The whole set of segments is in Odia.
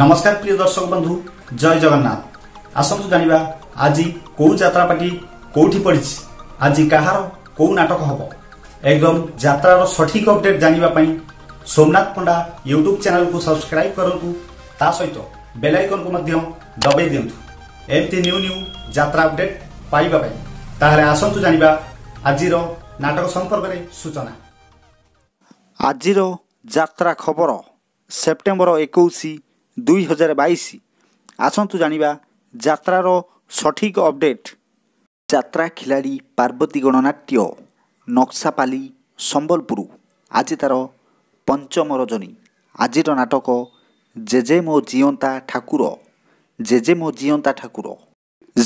ନମସ୍କାର ପ୍ରିୟ ଦର୍ଶକ ବନ୍ଧୁ ଜୟ ଜଗନ୍ନାଥ ଆସନ୍ତୁ ଜାଣିବା ଆଜି କୋଉ ଯାତ୍ରା ପାର୍ଟି କୋଉଠି ପଡିଛି ଆଜି କାହାର କୋଉ ନାଟକ ହେବ ଏକଦମ ଯାତ୍ରାର ସଠିକ ଅପଡେଟ୍ ଜାଣିବା ପାଇଁ ସୋମନାଥ ପଣ୍ଡା ୟୁଟ୍ୟୁବ ଚ୍ୟାନେଲକୁ ସବସ୍କ୍ରାଇବ କରନ୍ତୁ ତା ସହିତ ବେଲାଇକନକୁ ମଧ୍ୟ ଦବାଇ ଦିଅନ୍ତୁ ଏମିତି ନ୍ୟୁ ନ୍ୟୁ ଯାତ୍ରା ଅପଡେଟ୍ ପାଇବା ପାଇଁ ତାହେଲେ ଆସନ୍ତୁ ଜାଣିବା ଆଜିର ନାଟକ ସମ୍ପର୍କରେ ସୂଚନା ଆଜିର ଯାତ୍ରା ଖବର ସେପ୍ଟେମ୍ବର ଏକୋଇଶ ଦୁଇ ହଜାର ବାଇଶ ଆସନ୍ତୁ ଜାଣିବା ଯାତ୍ରାର ସଠିକ୍ ଅପଡେଟ୍ ଯାତ୍ରା ଖିଲାଡ଼ି ପାର୍ବତୀ ଗଣନାଟ୍ୟ ନକ୍ସାପାଲି ସମ୍ବଲପୁର ଆଜି ତା'ର ପଞ୍ଚମ ରଜନୀ ଆଜିର ନାଟକ ଜେଜେ ମୋ ଜିଅନ୍ତା ଠାକୁର ଜେଜେ ମୋ ଜିଅନ୍ତା ଠାକୁର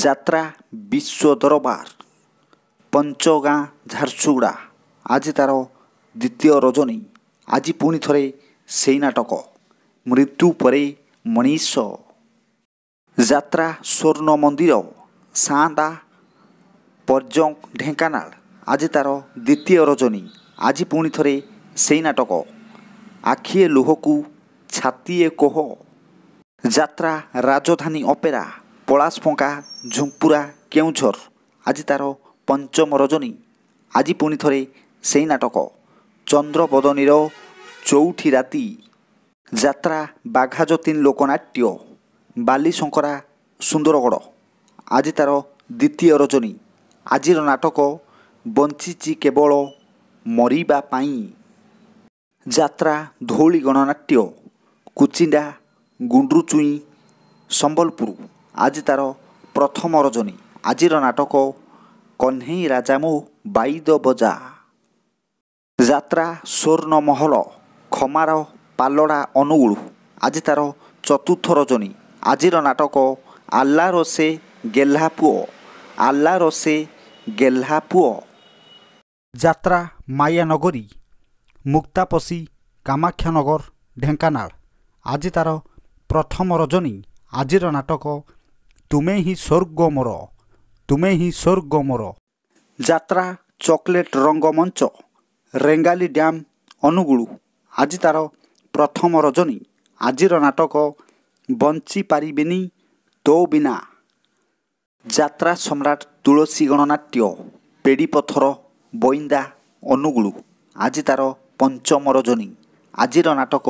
ଯାତ୍ରା ବିଶ୍ୱ ଦରବାର ପଞ୍ଚଗାଁ ଝାରସୁଗୁଡ଼ା ଆଜି ତାର ଦ୍ୱିତୀୟ ରଜନୀ ଆଜି ପୁଣି ଥରେ ସେଇ ନାଟକ ମୃତ୍ୟୁ ପରେ ମଣିଷ ଯାତ୍ରା ସ୍ୱର୍ଣ୍ଣ ମନ୍ଦିର ସାଆନ୍ତା ପର୍ଯ୍ୟଙ୍କ ଢେଙ୍କାନାଳ ଆଜି ତାର ଦ୍ୱିତୀୟ ରଜନୀ ଆଜି ପୁଣି ଥରେ ସେଇ ନାଟକ ଆଖିଏ ଲୁହକୁ ଛାତିଏ କୋହ ଯାତ୍ରା ରାଜଧାନୀ ଅପେରା ପଳାଶପଙ୍କା ଝୁମ୍ପୁରା କେଉଁଝର ଆଜି ତାର ପଞ୍ଚମ ରଜନୀ ଆଜି ପୁଣି ଥରେ ସେହି ନାଟକ ଚନ୍ଦ୍ରବଦନୀର ଚଉଠି ରାତି ଯାତ୍ରା ବାଘାଯତିନ ଲୋକନାଟ୍ୟ ବାଲିଶଙ୍କରା ସୁନ୍ଦରଗଡ଼ ଆଜି ତାର ଦ୍ୱିତୀୟ ରଜନୀ ଆଜିର ନାଟକ ବଞ୍ଚିଛି କେବଳ ମରିବା ପାଇଁ ଯାତ୍ରା ଧଉଳି ଗଣନାଟ୍ୟ କୁଚିଣ୍ଡା ଗୁଣ୍ଡୁଚୁଇଁ ସମ୍ବଲପୁର ଆଜି ତାର ପ୍ରଥମ ରଜନୀ ଆଜିର ନାଟକ କହ୍ନେଇ ରାଜା ମୋ ବାଇଦ ବଜା ଯାତ୍ରା ସ୍ୱର୍ଣ୍ଣମହଲ ଖମାର ପାଲଡ଼ା ଅନୁଗୁଳ ଆଜି ତାର ଚତୁର୍ଥ ରଜନୀ ଆଜିର ନାଟକ ଆଲ୍ଲା ରୋଷେ ଗେହ୍ଲା ପୁଅ ଆଲ୍ଲା ରୋଷେ ଗେହ୍ଲା ପୁଅ ଯାତ୍ରା ମାୟାନଗରୀ ମୁକ୍ତାପସୀ କାମାକ୍ଷାନଗର ଢେଙ୍କାନାଳ ଆଜି ତାର ପ୍ରଥମ ରଜନୀ ଆଜିର ନାଟକ ତୁମେ ହିଁ ସ୍ୱର୍ଗ ମୋର ତୁମେ ହିଁ ସ୍ୱର୍ଗ ମୋର ଯାତ୍ରା ଚକୋଲେଟ୍ ରଙ୍ଗମଞ୍ଚ ରେଙ୍ଗାଲି ଡ୍ୟାମ୍ ଅନୁଗୁଳ ଆଜି ତା'ର ପ୍ରଥମ ରଜନୀ ଆଜିର ନାଟକ ବଞ୍ଚିପାରିବିନି ତୋ ବିନା ଯାତ୍ରା ସମ୍ରାଟ ତୁଳସୀ ଗଣନାଟ୍ୟ ପେଡ଼ିପଥର ବଇନ୍ଦା ଅନୁଗୁଳ ଆଜି ତା'ର ପଞ୍ଚମ ରଜନୀ ଆଜିର ନାଟକ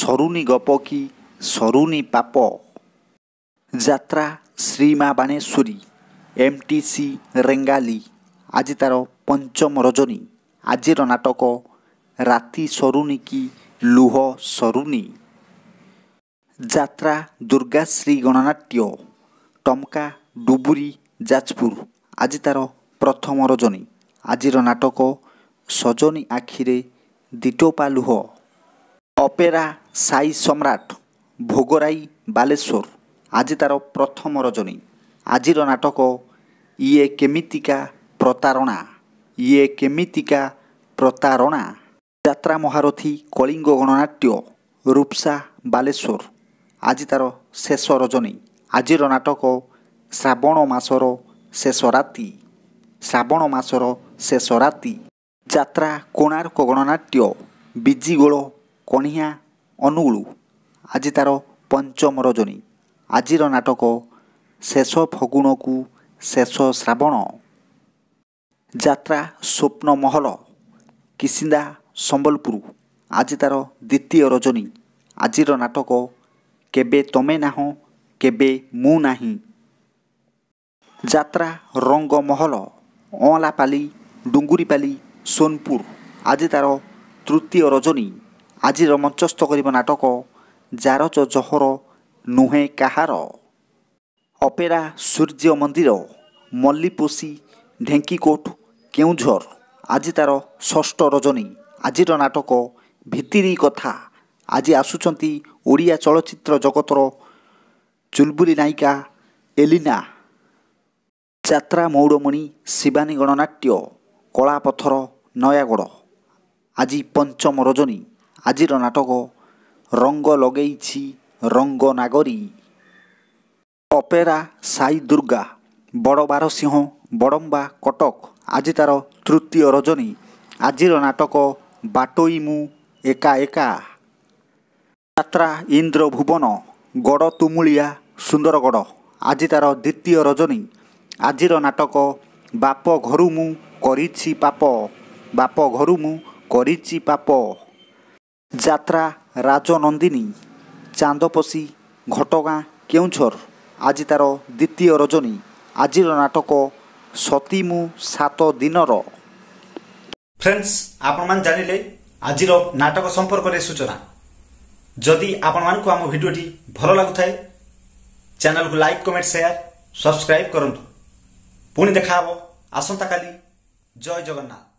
ସରୁନି ଗପ କି ସରୁନି ପାପ ଯାତ୍ରା Srima Baneswari M T C Rengali ଆଜି ତାର ପଞ୍ଚମ ରଜନୀ ଆଜିର ନାଟକ ରାତି ସରୁନି କି ଲୁହ ସରୁନି ଯାତ୍ରା ଦୁର୍ଗାଶ୍ରୀ ଗଣନାଟ୍ୟ ଟଙ୍କା ଡୁବୁରୀ ଯାଜପୁର ଆଜି ତାର ପ୍ରଥମ ରଜନୀ ଆଜିର ନାଟକ ସଜନୀ ଆଖିରେ ଦିଟୋପା ଲୁହ ଅପେରା ସାଇ ସମ୍ରାଟ ଭୋଗରାଇ ବାଲେଶ୍ୱର ଆଜି ତାର ପ୍ରଥମ ରଜନୀ ଆଜିର ନାଟକ ଇଏ କେମିତିକା ପ୍ରତାରଣା ଇଏ କେମିତିକା ପ୍ରତାରଣା ଯାତ୍ରା ମହାରଥୀ କଳିଙ୍ଗ ଗଣନାଟ୍ୟ ରୂପସା ବାଲେଶ୍ୱର ଆଜି ତାର ଶେଷ ରଜନୀ ଆଜିର ନାଟକ ଶ୍ରାବଣ ମାସର ଶେଷ ରାତି ଶ୍ରାବଣ ମାସର ଶେଷ ରାତି ଯାତ୍ରା କୋଣାର୍କ ଗଣନାଟ୍ୟ ବିଜିଗୋଳ କଣିହାଁ ଅନୁଗୁଳ ଆଜି ତା'ର ପଞ୍ଚମ ରଜନୀ ଆଜିର ନାଟକ ଶେଷ ଫଗୁଣକୁ ଶେଷ ଶ୍ରାବଣ ଯାତ୍ରା ସ୍ୱପ୍ନ ମହଲ କିସିନ୍ଦା ସମ୍ବଲପୁର ଆଜି ତା'ର ଦ୍ୱିତୀୟ ରଜନୀ ଆଜିର ନାଟକ କେବେ ତମେ ନାହଁ କେବେ ମୁଁ ନାହିଁ ଯାତ୍ରା ରଙ୍ଗ ମହଲ ଅଁଲାପାଲି ଡୁଙ୍ଗୁରିପାଲି ସୋନପୁର ଆଜି ତା'ର ତୃତୀୟ ରଜନୀ ଆଜିର ମଞ୍ଚସ୍ଥ କରିବ ନାଟକ ଜାରଚ ଜହର ନୁହେଁ କାହାର ଅପେରା ସୂର୍ଯ୍ୟ ମନ୍ଦିର ମଲ୍ଲିପୋଷି ଢେଙ୍କିକୋଟ କେଉଁଝର ଆଜି ତାର ଷଷ୍ଠ ରଜନୀ ଆଜିର ନାଟକ ଭିତିରି କଥା ଆଜି ଆସୁଛନ୍ତି ଓଡ଼ିଆ ଚଳଚ୍ଚିତ୍ର ଜଗତର ଚୁଲବୁଲି ନାୟିକା ଏଲିନା ଯାତ୍ରା ମୌଡ଼ମଣି ଶିବାନୀ ଗଣନାଟ୍ୟ କଳାପଥର ନୟାଗଡ଼ ଆଜି ପଞ୍ଚମ ରଜନୀ ଆଜିର ନାଟକ ରଙ୍ଗ ଲଗେଇଛି ରଙ୍ଗ ନାଗରୀ ଅପେରା ସାଇ ଦୁର୍ଗା ବଡ଼ବାରସିଂହ ବଡ଼ମ୍ବା କଟକ ଆଜି ତାର ତୃତୀୟ ରଜନୀ ଆଜିର ନାଟକ ବାଟୋଇ ମୁଁ ଏକା ଏକା ଯାତ୍ରା ଇନ୍ଦ୍ର ଭୁବନ ଗଡ଼ ତୁମୁଳିଆ ସୁନ୍ଦରଗଡ଼ ଆଜି ତାର ଦ୍ୱିତୀୟ ରଜନୀ ଆଜିର ନାଟକ ବାପ ଘରୁ ମୁଁ କରିଛି ପାପ ବାପ ଘରୁ ମୁଁ କରିଛି ପାପ ଯାତ୍ରା ରାଜନନ୍ଦିନୀ ଚାନ୍ଦପୋଷି ଘଟଗାଁ କେଉଁଝର ଆଜି ତା'ର ଦ୍ୱିତୀୟ ରଜନୀ ଆଜିର ନାଟକ ସତୀ ମୁଁ ସାତ ଦିନର ଫ୍ରେଣ୍ଡସ୍ ଆପଣମାନେ ଜାଣିଲେ ଆଜିର ନାଟକ ସମ୍ପର୍କରେ ସୂଚନା ଯଦି ଆପଣମାନଙ୍କୁ ଆମ ଭିଡ଼ିଓଟି ଭଲ ଲାଗୁଥାଏ ଚ୍ୟାନେଲକୁ ଲାଇକ୍ କମେଣ୍ଟ ସେୟାର ସବସ୍କ୍ରାଇବ୍ କରନ୍ତୁ ପୁଣି ଦେଖାହେବ ଆସନ୍ତାକାଲି ଜୟ ଜଗନ୍ନାଥ